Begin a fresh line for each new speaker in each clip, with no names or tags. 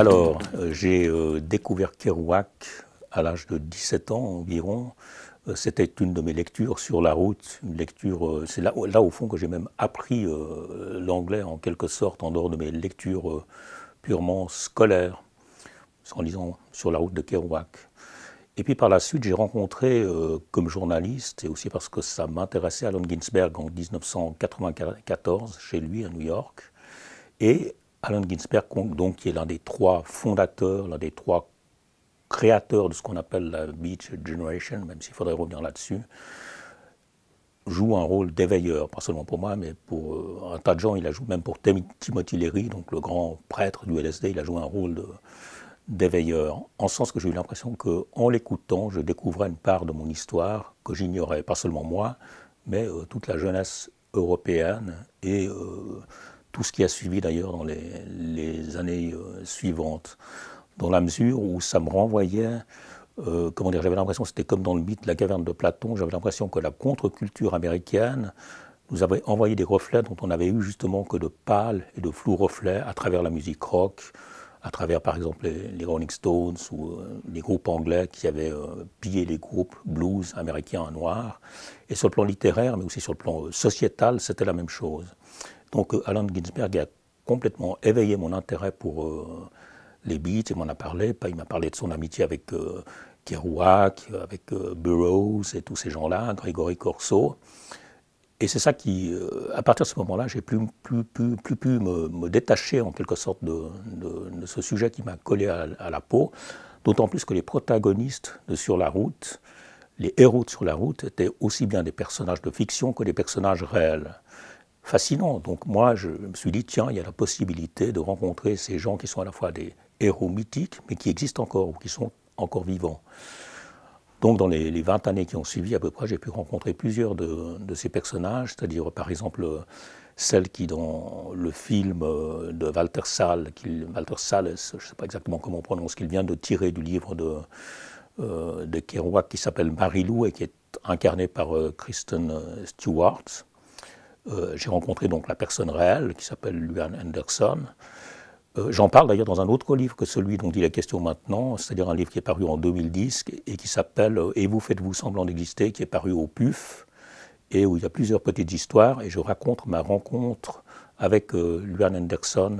Alors, euh, j'ai euh, découvert Kerouac à l'âge de 17 ans environ. Euh, c'était une de mes lectures sur la route, une lecture. C'est là, là, au fond que j'ai même appris l'anglais en quelque sorte en dehors de mes lectures purement scolaires, en lisant sur la route de Kerouac. Et puis par la suite, j'ai rencontré comme journaliste et aussi parce que ça m'intéressait Allen Ginsberg en 1994 chez lui à New York. Et Alan Ginsberg, donc, qui est l'un des trois fondateurs, l'un des trois créateurs de ce qu'on appelle la Beach Generation, même s'il faudrait revenir là-dessus, joue un rôle d'éveilleur, pas seulement pour moi, mais pour euh, un tas de gens. Il a joué même pour Timothy Leary, donc le grand prêtre du LSD, il a joué un rôle d'éveilleur, en sens que j'ai eu l'impression que, en l'écoutant, je découvrais une part de mon histoire que j'ignorais, pas seulement moi, mais euh, toute la jeunesse européenne et euh, tout ce qui a suivi d'ailleurs dans les, années euh, suivantes, dans la mesure où ça me renvoyait, euh, comment dire, j'avais l'impression, c'était comme dans le mythe de la caverne de Platon, j'avais l'impression que la contre-culture américaine nous avait envoyé des reflets dont on n'avait eu justement que de pâles et de flous reflets à travers la musique rock, à travers par exemple les, Rolling Stones ou euh, les groupes anglais qui avaient pillé les groupes blues américains noirs. Et sur le plan littéraire, mais aussi sur le plan sociétal, c'était la même chose. Donc euh, Alan Ginsberg a complètement éveillé mon intérêt pour euh, les Beats, il m'en a parlé, il m'a parlé de son amitié avec euh, Kerouac, avec Burroughs et tous ces gens-là, Grégory Corso. Et c'est ça qui, à partir de ce moment-là, j'ai plus, plus, plus, plus pu me, détacher en quelque sorte de, ce sujet qui m'a collé à, à, la peau, d'autant plus que les protagonistes de Sur la route, les héros de Sur la route étaient aussi bien des personnages de fiction que des personnages réels fascinant. Donc moi, je me suis dit, tiens, il y a la possibilité de rencontrer ces gens qui sont à la fois des héros mythiques, mais qui existent encore, ou qui sont encore vivants. Donc dans les, 20 années qui ont suivi, à peu près, j'ai pu rencontrer plusieurs de, ces personnages, c'est-à-dire par exemple celle qui dans le film euh, de Walter Salles, Walter je ne sais pas exactement comment on prononce, qu'il vient de tirer du livre de, euh, de Kerouac qui s'appelle Marie-Lou, et qui est incarnée par euh, Kristen euh, Stewart. Euh, j'ai rencontré donc la personne réelle qui s'appelle Luan Anderson. Euh, j'en parle d'ailleurs dans un autre livre que celui dont dit la question maintenant, c'est-à-dire un livre qui est paru en 2010 et qui s'appelle euh, Et vous faites-vous semblant d'exister, qui est paru au PUF, et où il y a plusieurs petites histoires, et je raconte ma rencontre avec Luan Anderson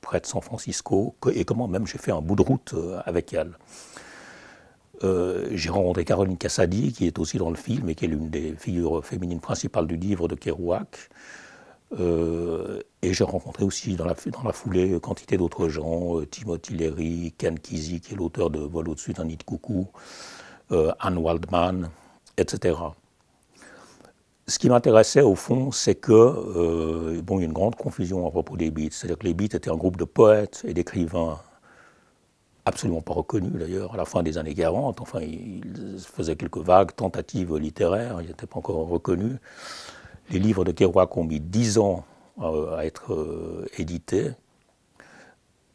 près de San Francisco, et comment même j'ai fait un bout de route avec elle. Euh, j'ai rencontré Caroline Cassadi, qui est aussi dans le film et qui est l'une des figures féminines principales du livre de Kerouac. Euh, et j'ai rencontré aussi dans la, dans la foulée euh, quantité d'autres gens, Timothy Leary, Ken Kesey, qui est l'auteur de Vol au-dessus d'un nid de coucou, Anne Waldman, etc. Ce qui m'intéressait au fond, c'est que, bon, il y a une grande confusion à propos des Beats. C'est-à-dire que les Beats étaient un groupe de poètes et d'écrivains absolument pas reconnu d'ailleurs, à la fin des années 40. Enfin, il, faisait quelques vagues tentatives littéraires, il n'était pas encore reconnu. Les livres de Kerouac ont mis dix ans euh, à, être euh, édités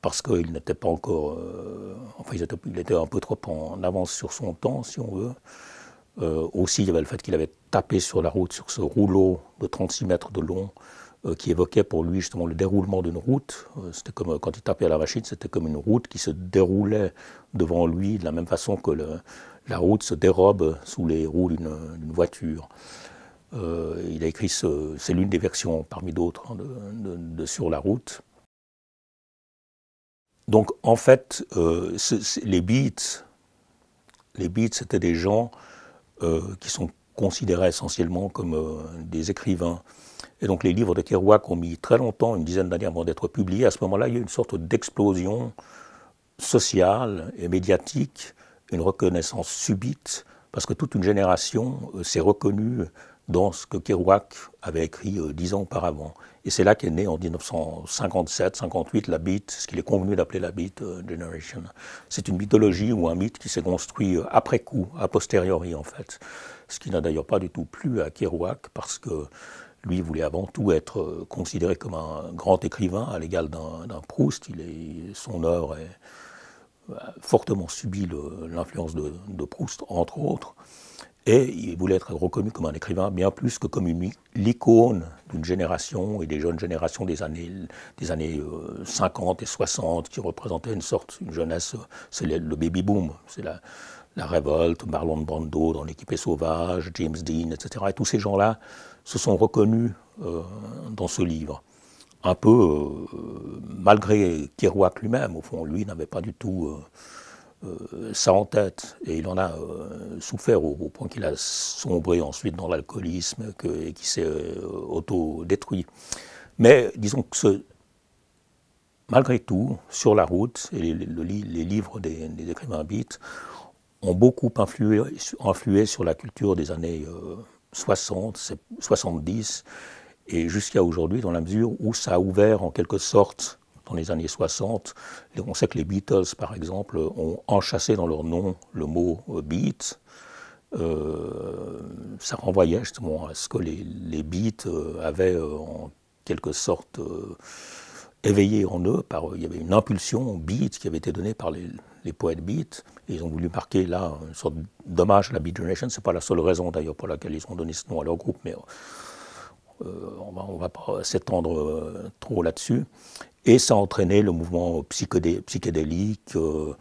parce qu'il n'était pas encore. Euh, enfin, il était, un peu trop en avance sur son temps, si on veut. aussi, il y avait le fait qu'il avait tapé sur la route, sur ce rouleau de 36 mètres de long, euh, qui évoquait pour lui justement le déroulement d'une route. Euh, c'était comme euh, quand il tapait à la machine, c'était comme une route qui se déroulait devant lui de la même façon que la route se dérobe sous les roues d'une voiture. il a écrit c'est l'une des versions parmi d'autres hein, de, Sur la route. Donc en fait, les beats, les beats, c'était des gens qui sont considérés essentiellement comme des écrivains. Et donc les livres de Kerouac ont mis très longtemps, une dizaine d'années avant d'être publiés. À ce moment-là, il y a une sorte d'explosion sociale et médiatique, une reconnaissance subite, parce que toute une génération euh, s'est reconnue dans ce que Kerouac avait écrit euh, dix ans auparavant. Et c'est là qu'est née en 1957-58 la Beat, ce qu'il est convenu d'appeler la Beat euh, Generation. C'est une mythologie ou un mythe qui s'est construit après coup, a posteriori en fait. Ce qui n'a d'ailleurs pas du tout plu à Kerouac parce que lui voulait avant tout être euh, considéré comme un grand écrivain à l'égal d'un Proust. Il son œuvre est, a euh, fortement subi l'influence de, Proust, entre autres. Et il voulait être reconnu comme un écrivain bien plus que comme l'icône d'une génération et des jeunes générations des années, 50 euh, et 60 qui représentaient une sorte, une jeunesse, c'est le, baby-boom, c'est la, révolte, Marlon Brando dans L'équipe sauvage, James Dean, etc. Et tous ces gens-là se sont reconnus euh, dans ce livre. Un peu euh, malgré Kerouac lui-même, au fond, lui n'avait pas du tout euh, ça en tête et il en a souffert au, point qu'il a sombré ensuite dans l'alcoolisme et qu'il s'est auto-détruit. Mais disons que malgré tout, sur la route, les, livres des, écrivains beats ont beaucoup influé, influé, sur la culture des années 60, 70, et jusqu'à aujourd'hui, dans la mesure où ça a ouvert en quelque sorte, dans les années 60, on sait que les Beatles, par exemple, ont enchâssé dans leur nom le mot euh, beat. Euh, ça renvoyait justement à ce que les, beats euh, avaient en quelque sorte éveillé en eux. Par, il y avait une impulsion beat qui avait été donnée par les, les poètes beat. ils ont voulu marquer là une sorte d'hommage à la Beat Generation. Ce n'est pas la seule raison d'ailleurs pour laquelle ils ont donné ce nom à leur groupe, mais euh, on va, ne va pas s'étendre euh, trop là-dessus. Et ça a entraîné le mouvement psychédélique, euh,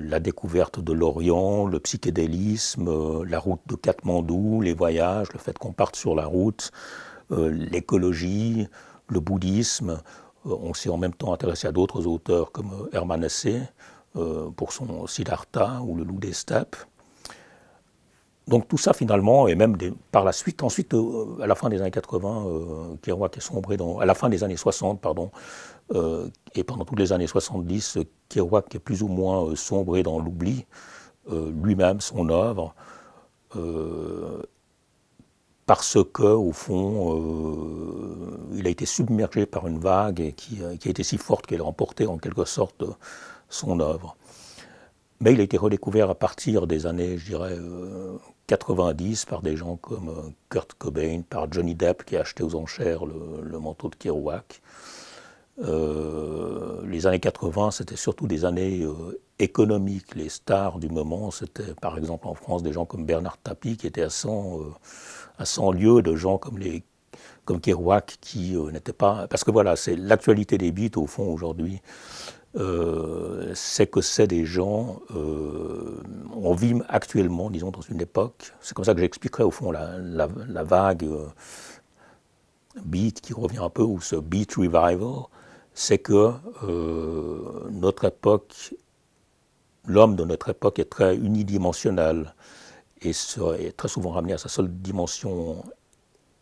la découverte de l'Orient, le psychédélisme, la route de Katmandou, les voyages, le fait qu'on parte sur la route, l'écologie, le bouddhisme. on s'est en même temps intéressé à d'autres auteurs comme Hermann Hesse, euh, pour son Siddhartha ou le loup des steppes. Donc tout ça finalement, et même par la suite, ensuite euh, à la fin des années 80, euh, Kerouac est sombré dans, à la fin des années 60, pardon, et pendant toutes les années 70, Kerouac est plus ou moins sombré dans l'oubli, lui-même, son œuvre, parce que au fond, il a été submergé par une vague qui, qui a été si forte qu'elle a emporté en quelque sorte son œuvre. Mais il a été redécouvert à partir des années, je dirais, 90 euh, par des gens comme euh, Kurt Cobain, par Johnny Depp qui a acheté aux enchères le, manteau de Kerouac. Euh, les années 80, c'était surtout des années économiques. Les stars du moment, c'était par exemple en France des gens comme Bernard Tapie qui était à 100, à 100 lieues de gens comme les comme Kerouac qui n'étaient pas... Parce que voilà, c'est l'actualité des beats au fond aujourd'hui euh, c'est que c'est des gens, euh, on vit actuellement, disons, dans une époque, c'est comme ça que j'expliquerai au fond la, vague euh, beat qui revient un peu, ou ce beat revival, c'est que euh, notre époque, l'homme de notre époque est très unidimensionnel et est très souvent ramené à sa seule dimension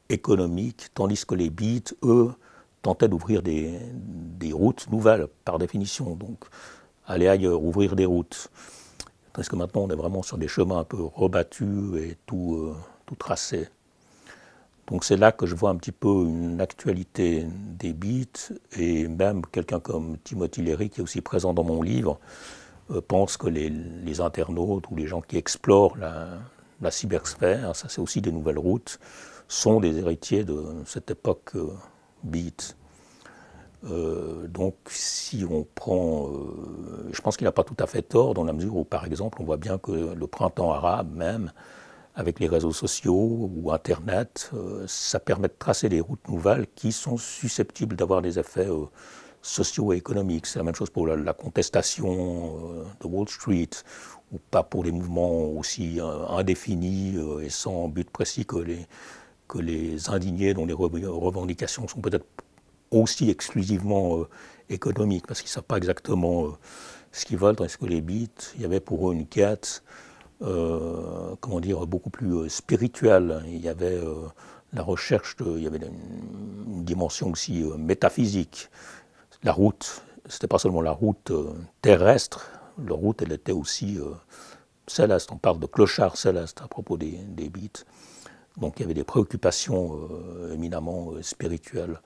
économique, tandis que les beats, eux, tentait d'ouvrir des, routes nouvelles, par définition. Donc, aller ailleurs, ouvrir des routes. Parce que maintenant, on est vraiment sur des chemins un peu rebattus et tout, euh, tout tracé. Donc, c'est là que je vois un petit peu une actualité des bits, Et même quelqu'un comme Timothy Leary, qui est aussi présent dans mon livre, euh, pense que les, internautes ou les gens qui explorent la, cybersphère, ça c'est aussi des nouvelles routes, sont des héritiers de cette époque. Euh, euh, donc si on prend, euh, je pense qu'il n'a pas tout à fait tort dans la mesure où par exemple on voit bien que le printemps arabe même, avec les réseaux sociaux ou Internet, euh, ça permet de tracer des routes nouvelles qui sont susceptibles d'avoir des effets sociaux et économiques. C'est la même chose pour la, contestation de Wall Street, ou pas pour les mouvements aussi indéfinis et sans but précis que les, que les indignés dont les revendications sont peut-être aussi exclusivement euh, économiques, parce qu'ils ne savent pas exactement euh, ce qu'ils veulent, est-ce que les bits il y avait pour eux une quête, euh, comment dire, beaucoup plus spirituelle. Il y avait la recherche, il y avait une, dimension aussi métaphysique. La route, n'était pas seulement la route terrestre, la route, elle était aussi céleste. On parle de clochard céleste à propos des, des donc il y avait des préoccupations euh, éminemment euh, spirituelles.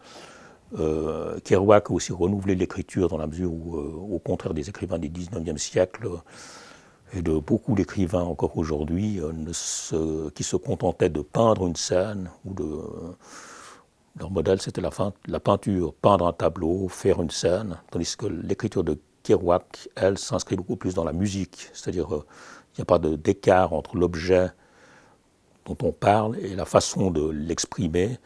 Euh, Kerouac a aussi renouvelé l'écriture dans la mesure où, au contraire des écrivains du 19e siècle et de beaucoup d'écrivains encore aujourd'hui qui se contentaient de peindre une scène ou de. leur modèle, c'était la, peinture, peindre un tableau, faire une scène, tandis que l'écriture de Kerouac, elle, s'inscrit beaucoup plus dans la musique, c'est-à-dire il n'y a pas d'écart entre l'objet on parle et la façon de l'exprimer.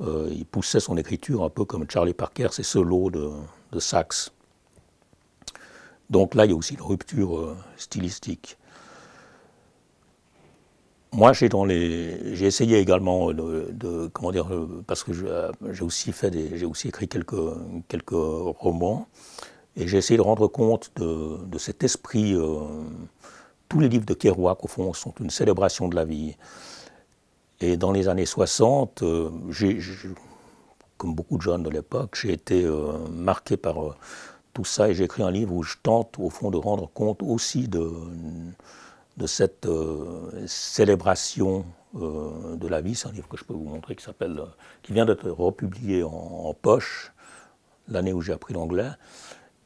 Euh, il poussait son écriture un peu comme Charlie Parker, ses solos de, de sax. Donc là, il y a aussi une rupture euh, stylistique. Moi, j'ai essayé également de, comment dire, euh, parce que j'ai aussi fait j'ai aussi écrit quelques quelques romans, et j'ai essayé de rendre compte de, cet esprit. tous les livres de Kerouac, au fond, sont une célébration de la vie. Et dans les années 60, euh, comme beaucoup de jeunes de l'époque, j'ai été euh, marqué par euh, tout ça et j'ai écrit un livre où je tente au fond de rendre compte aussi de, cette célébration de la vie. C'est un livre que je peux vous montrer qui, s'appelle, qui vient d'être republié en poche l'année où j'ai appris l'anglais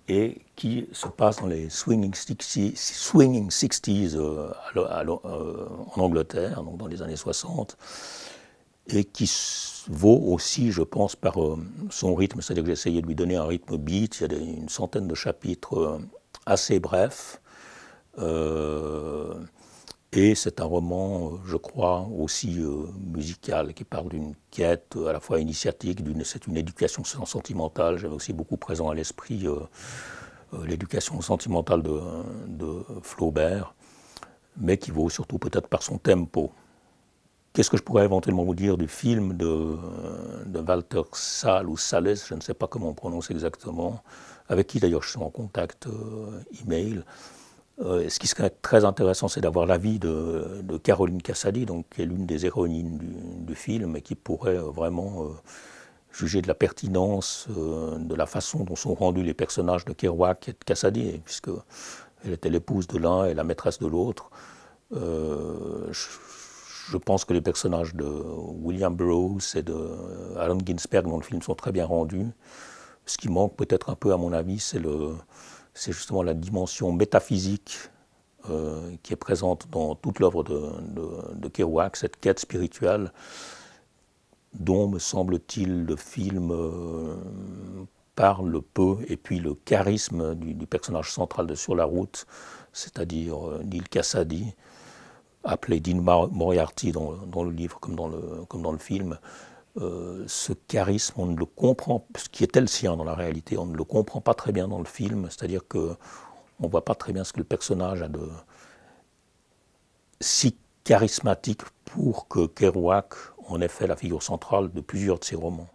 et qui se passe dans les swinging 60s, euh, euh, en Angleterre, donc dans les années 60, et qui vaut aussi, je pense, par euh, son rythme. C'est-à-dire que j'ai essayé de lui donner un rythme beat. Il y a une centaine de chapitres assez brefs. Et c'est un roman, euh, je crois, aussi euh, musical, qui parle d'une quête euh, à la fois initiatique, c'est une éducation sentimentale. J'avais aussi beaucoup présent à l'esprit l'éducation sentimentale de, Flaubert, mais qui vaut surtout peut-être par son tempo. Qu'est-ce que je pourrais éventuellement vous dire du film de, Walter Salles, je ne sais pas comment on prononce exactement, avec qui d'ailleurs je suis en contact email. Euh, ce qui serait très intéressant, c'est d'avoir l'avis de, Caroline Cassady, donc, qui est l'une des héroïnes du, film, et qui pourrait euh, vraiment euh, juger de la pertinence, de la façon dont sont rendus les personnages de Kerouac et de Cassady, puisque elle était l'épouse de l'un et la maîtresse de l'autre. Je, pense que les personnages de William Burroughs et de Alan Ginsberg dans le film sont très bien rendus. Ce qui manque peut-être un peu, à mon avis, c'est le c'est justement la dimension métaphysique euh, qui est présente dans toute l'œuvre de, Kerouac, cette quête spirituelle dont, me semble-t-il, le film euh, parle peu, et puis le charisme du, personnage central de Sur la route, c'est-à-dire euh, Neil Cassady, appelé Dean Moriarty dans, le livre comme dans le film, euh, ce charisme, on ne le comprend, ce qui était le sien dans la réalité, on ne le comprend pas très bien dans le film, c'est-à-dire que on voit pas très bien ce que le personnage a de si charismatique pour que Kerouac en ait fait la figure centrale de plusieurs de ses romans.